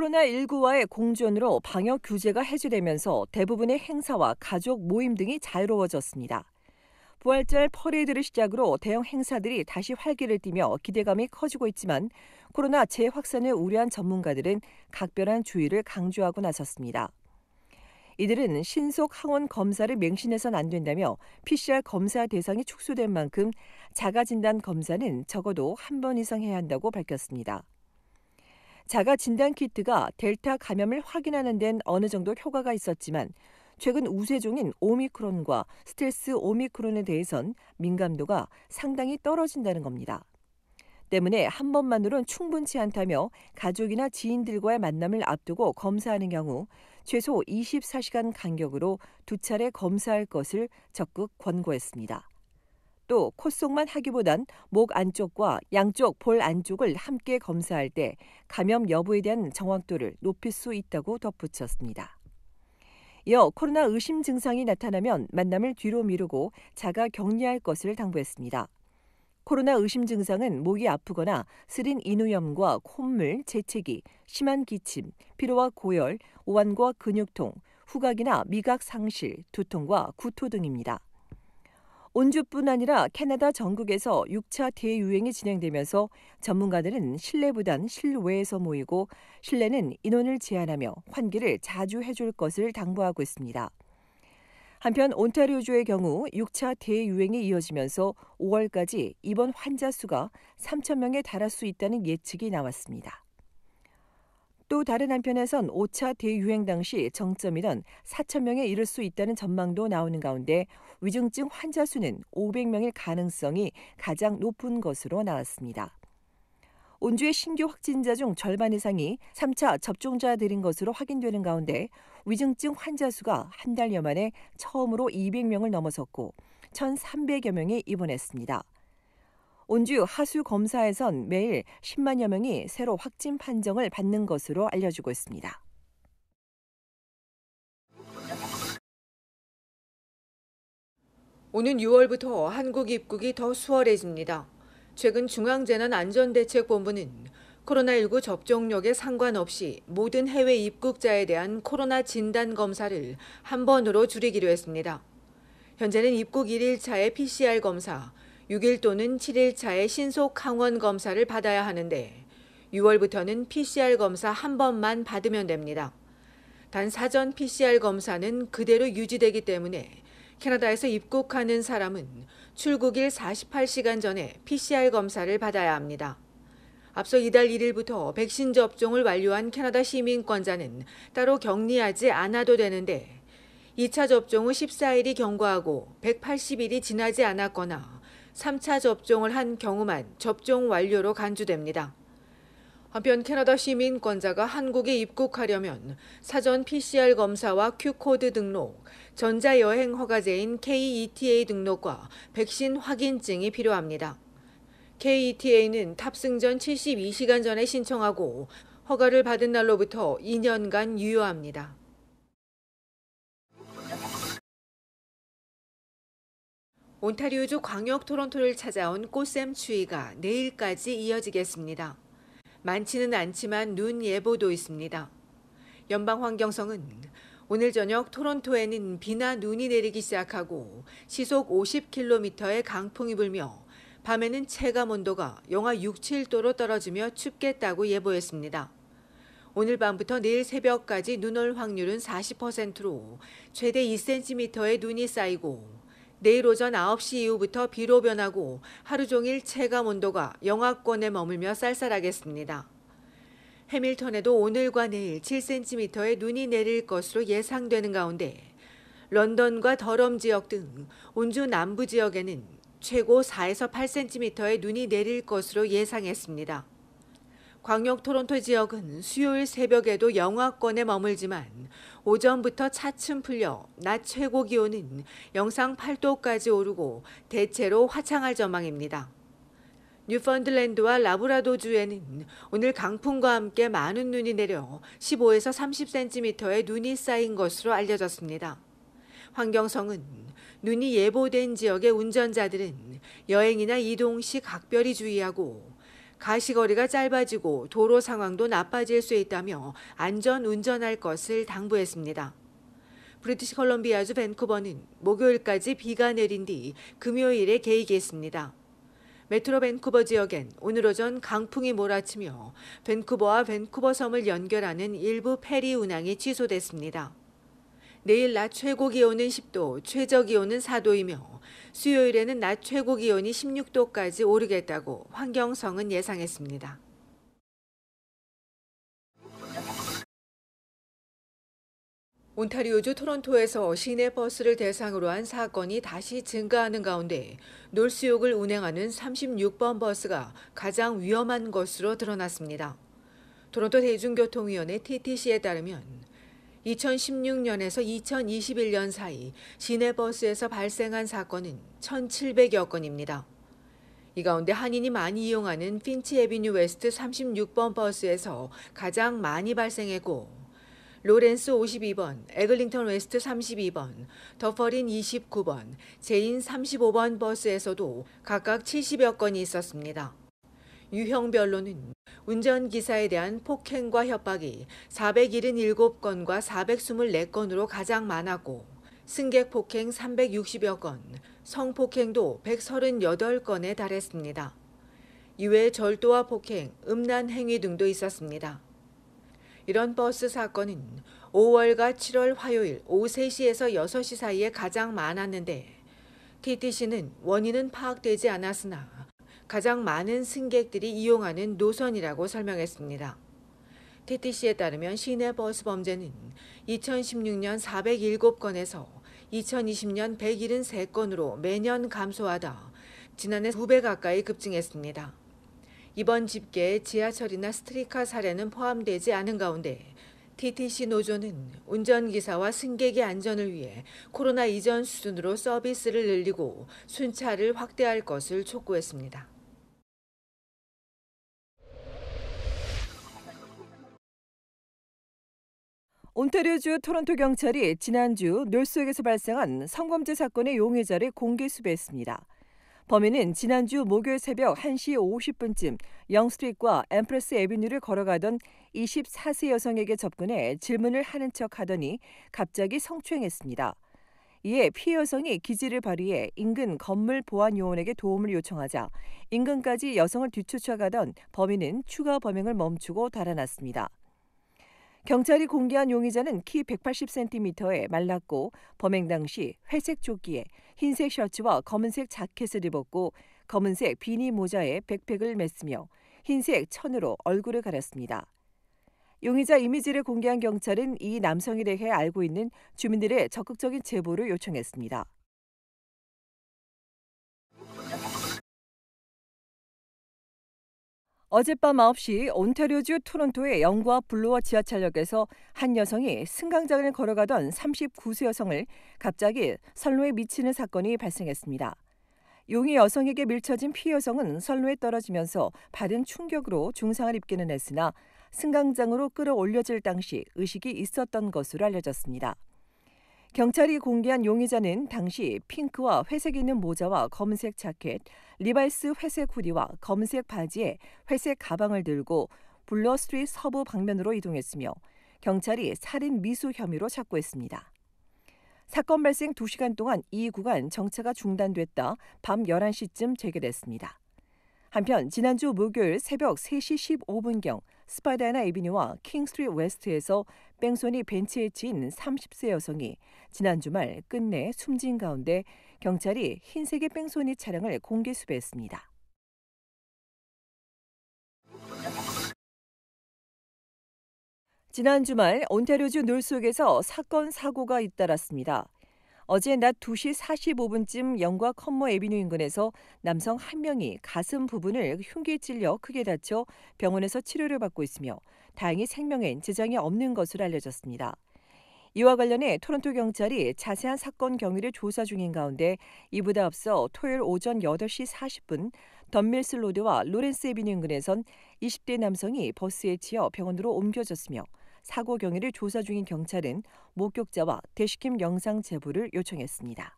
코로나19와의 공존으로 방역 규제가 해제되면서 대부분의 행사와 가족 모임 등이 자유로워졌습니다. 부활절 퍼레이드를 시작으로 대형 행사들이 다시 활기를 띠며 기대감이 커지고 있지만 코로나 재확산을 우려한 전문가들은 각별한 주의를 강조하고 나섰습니다. 이들은 신속 항원 검사를 맹신해선 안 된다며 PCR 검사 대상이 축소된 만큼 자가 진단 검사는 적어도 한 번 이상 해야 한다고 밝혔습니다. 자가 진단 키트가 델타 감염을 확인하는 데는 어느 정도 효과가 있었지만 최근 우세종인 오미크론과 스텔스 오미크론에 대해선 민감도가 상당히 떨어진다는 겁니다. 때문에 한 번만으론 충분치 않다며 가족이나 지인들과의 만남을 앞두고 검사하는 경우 최소 24시간 간격으로 두 차례 검사할 것을 적극 권고했습니다. 또 콧속만 하기보단 목 안쪽과 양쪽 볼 안쪽을 함께 검사할 때 감염 여부에 대한 정확도를 높일 수 있다고 덧붙였습니다. 이어 코로나 의심 증상이 나타나면 만남을 뒤로 미루고 자가 격리할 것을 당부했습니다. 코로나 의심 증상은 목이 아프거나 쓰린 인후염과 콧물, 재채기, 심한 기침, 피로와 고열, 오한과 근육통, 후각이나 미각 상실, 두통과 구토 등입니다. 온주뿐 아니라 캐나다 전국에서 6차 대유행이 진행되면서 전문가들은 실내보단 실외에서 모이고 실내는 인원을 제한하며 환기를 자주 해줄 것을 당부하고 있습니다. 한편 온타리오주의 경우 6차 대유행이 이어지면서 5월까지 입원 환자 수가 3천명에 달할 수 있다는 예측이 나왔습니다. 또 다른 한편에선 5차 대유행 당시 정점이던 4천 명에 이를 수 있다는 전망도 나오는 가운데 위중증 환자 수는 500명일 가능성이 가장 높은 것으로 나왔습니다. 온주의 신규 확진자 중 절반 이상이 3차 접종자들인 것으로 확인되는 가운데 위중증 환자 수가 한 달여 만에 처음으로 200명을 넘어섰고 1,300여 명이 입원했습니다. 온주 하수 검사에선 매일 10만여 명이 새로 확진 판정을 받는 것으로 알려지고 있습니다. 오는 6월부터 한국 입국이 더 수월해집니다. 최근 중앙재난안전대책본부는 코로나19 접종력에 상관없이 모든 해외 입국자에 대한 코로나 진단 검사를 한 번으로 줄이기로 했습니다. 현재는 입국 1일차의 PCR 검사, 6일 또는 7일차에 신속 항원 검사를 받아야 하는데 6월부터는 PCR 검사 한 번만 받으면 됩니다. 단 사전 PCR 검사는 그대로 유지되기 때문에 캐나다에서 입국하는 사람은 출국일 48시간 전에 PCR 검사를 받아야 합니다. 앞서 이달 1일부터 백신 접종을 완료한 캐나다 시민권자는 따로 격리하지 않아도 되는데 2차 접종 후 14일이 경과하고 180일이 지나지 않았거나 3차 접종을 한 경우만 접종 완료로 간주됩니다. 한편 캐나다 시민권자가 한국에 입국하려면 사전 PCR 검사와 Q코드 등록, 전자여행 허가제인 KETA 등록과 백신 확인증이 필요합니다. KETA는 탑승 전 72시간 전에 신청하고 허가를 받은 날로부터 2년간 유효합니다. 온타리오주 광역 토론토를 찾아온 꽃샘 추위가 내일까지 이어지겠습니다. 많지는 않지만 눈 예보도 있습니다. 연방환경성은 오늘 저녁 토론토에는 비나 눈이 내리기 시작하고 시속 50km의 강풍이 불며 밤에는 체감 온도가 영하 6, 7도로 떨어지며 춥겠다고 예보했습니다. 오늘 밤부터 내일 새벽까지 눈올 확률은 40%로 최대 2cm의 눈이 쌓이고 내일 오전 9시 이후부터 비로 변하고 하루 종일 체감 온도가 영하권에 머물며 쌀쌀하겠습니다. 해밀턴에도 오늘과 내일 7cm의 눈이 내릴 것으로 예상되는 가운데 런던과 더럼 지역 등 온주 남부 지역에는 최고 4에서 8cm의 눈이 내릴 것으로 예상했습니다. 광역 토론토 지역은 수요일 새벽에도 영하권에 머물지만 오전부터 차츰 풀려 낮 최고 기온은 영상 8도까지 오르고 대체로 화창할 전망입니다. 뉴펀들랜드와 라브라도주에는 오늘 강풍과 함께 많은 눈이 내려 15에서 30cm의 눈이 쌓인 것으로 알려졌습니다. 환경성은 눈이 예보된 지역의 운전자들은 여행이나 이동 시 각별히 주의하고 가시거리가 짧아지고 도로 상황도 나빠질 수 있다며 안전 운전할 것을 당부했습니다. 브리티시 컬럼비아주 밴쿠버는 목요일까지 비가 내린 뒤 금요일에 개이했습니다 메트로 밴쿠버 지역엔 오늘 오전 강풍이 몰아치며 밴쿠버와 밴쿠버 섬을 연결하는 일부 페리 운항이 취소됐습니다. 내일 낮 최고 기온은 10도, 최저 기온은 4도이며 수요일에는 낮 최고 기온이 16도까지 오르겠다고 환경성은 예상했습니다. 온타리오주 토론토에서 시내 버스를 대상으로 한 사건이 다시 증가하는 가운데 놀수욕을 운행하는 36번 버스가 가장 위험한 것으로 드러났습니다. 토론토 대중교통위원회 TTC에 따르면 2016년에서 2021년 사이 시내버스에서 발생한 사건은 1,700여 건입니다. 이 가운데 한인이 많이 이용하는 핀치 에비뉴 웨스트 36번 버스에서 가장 많이 발생했고 로렌스 52번, 에글링턴 웨스트 32번, 더퍼린 29번, 제인 35번 버스에서도 각각 70여 건이 있었습니다. 유형별로는 운전기사에 대한 폭행과 협박이 477건과 424건으로 가장 많았고 승객 폭행 360여 건, 성폭행도 138건에 달했습니다. 이외 절도와 폭행, 음란 행위 등도 있었습니다. 이런 버스 사건은 5월과 7월 화요일 오후 3시에서 6시 사이에 가장 많았는데 TTC는 원인은 파악되지 않았으나 가장 많은 승객들이 이용하는 노선이라고 설명했습니다. TTC에 따르면 시내 버스 범죄는 2016년 407건에서 2020년 173건으로 매년 감소하다 지난해 2배 가까이 급증했습니다. 이번 집계에 지하철이나 스트리카 사례는 포함되지 않은 가운데 TTC 노조는 운전기사와 승객의 안전을 위해 코로나 이전 수준으로 서비스를 늘리고 순차를 확대할 것을 촉구했습니다. 온타리오주 토론토 경찰이 지난주 놀수에서 발생한 성범죄 사건의 용의자를 공개 수배했습니다. 범인은 지난주 목요일 새벽 1시 50분쯤 영스트리트와 엠프레스 에비뉴를 걸어가던 24세 여성에게 접근해 질문을 하는 척 하더니 갑자기 성추행했습니다. 이에 피해 여성이 기지를 발휘해 인근 건물 보안 요원에게 도움을 요청하자 인근까지 여성을 뒤쫓아가던 범인은 추가 범행을 멈추고 달아났습니다. 경찰이 공개한 용의자는 키 180cm에 말랐고 범행 당시 회색 조끼에 흰색 셔츠와 검은색 자켓을 입었고 검은색 비니 모자에 백팩을 맸으며 흰색 천으로 얼굴을 가렸습니다. 용의자 이미지를 공개한 경찰은 이 남성에 대해 알고 있는 주민들의 적극적인 제보를 요청했습니다. 어젯밤 9시 온타리오주 토론토의 영과 블루와 지하철역에서 한 여성이 승강장을 걸어가던 39세 여성을 갑자기 선로에 미치는 사건이 발생했습니다. 용이 여성에게 밀쳐진 피 여성은 선로에 떨어지면서 받은 충격으로 중상을 입기는 했으나 승강장으로 끌어올려질 당시 의식이 있었던 것으로 알려졌습니다. 경찰이 공개한 용의자는 당시 핑크와 회색 있는 모자와 검은색 자켓, 리바이스 회색 후디와 검은색 바지에 회색 가방을 들고 블러스트리 서부 방면으로 이동했으며 경찰이 살인 미수 혐의로 찾고 있습니다. 사건 발생 2시간 동안 이 구간 정차가 중단됐다 밤 11시쯤 재개됐습니다. 한편 지난주 목요일 새벽 3시 15분경 스파다이나 에비뉴와 킹스트리트 웨스트에서 뺑소니 벤치에 치인 30세 여성이 지난 주말 끝내 숨진 가운데 경찰이 흰색의 뺑소니 차량을 공개 수배했습니다. 지난 주말 온타리오주 놀 속에서 사건 사고가 잇따랐습니다. 어제 낮 2시 45분쯤 영과 컴머 에비뉴 인근에서 남성 한 명이 가슴 부분을 흉기에 찔려 크게 다쳐 병원에서 치료를 받고 있으며 다행히 생명엔 지장이 없는 것으로 알려졌습니다. 이와 관련해 토론토 경찰이 자세한 사건 경위를 조사 중인 가운데 이보다 앞서 토요일 오전 8시 40분 덤밀슬 로드와 로렌스 에비뉴 인근에선 20대 남성이 버스에 치여 병원으로 옮겨졌으며 사고 경위를 조사 중인 경찰은 목격자와 대시킴 영상 제보를 요청했습니다.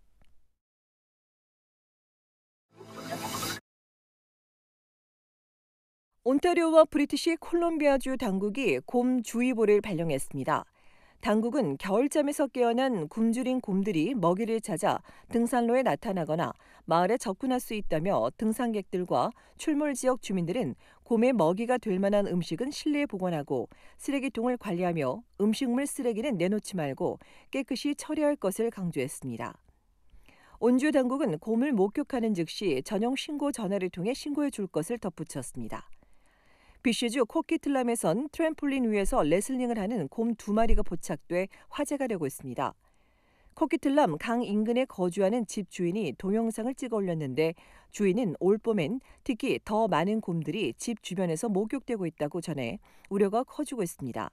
온타리오와 브리티시 콜롬비아주 당국이 곰 주의보를 발령했습니다. 당국은 겨울잠에서 깨어난 굶주린 곰들이 먹이를 찾아 등산로에 나타나거나 마을에 접근할 수 있다며 등산객들과 출몰 지역 주민들은 곰의 먹이가 될 만한 음식은 실내에 보관하고 쓰레기통을 관리하며 음식물 쓰레기는 내놓지 말고 깨끗이 처리할 것을 강조했습니다. 온주 당국은 곰을 목격하는 즉시 전용 신고 전화를 통해 신고해 줄 것을 덧붙였습니다. 비슈주 코키틀람에선 트램폴린 위에서 레슬링을 하는 곰 두 마리가 포착돼 화제가 되고 있습니다. 코키틀람 강 인근에 거주하는 집 주인이 동영상을 찍어 올렸는데 주인은 올 봄엔 특히 더 많은 곰들이 집 주변에서 목욕되고 있다고 전해 우려가 커지고 있습니다.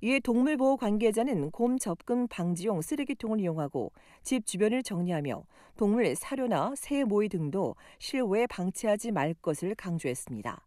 이에 동물보호 관계자는 곰 접근 방지용 쓰레기통을 이용하고 집 주변을 정리하며 동물 사료나 새 모이 등도 실외에 방치하지 말 것을 강조했습니다.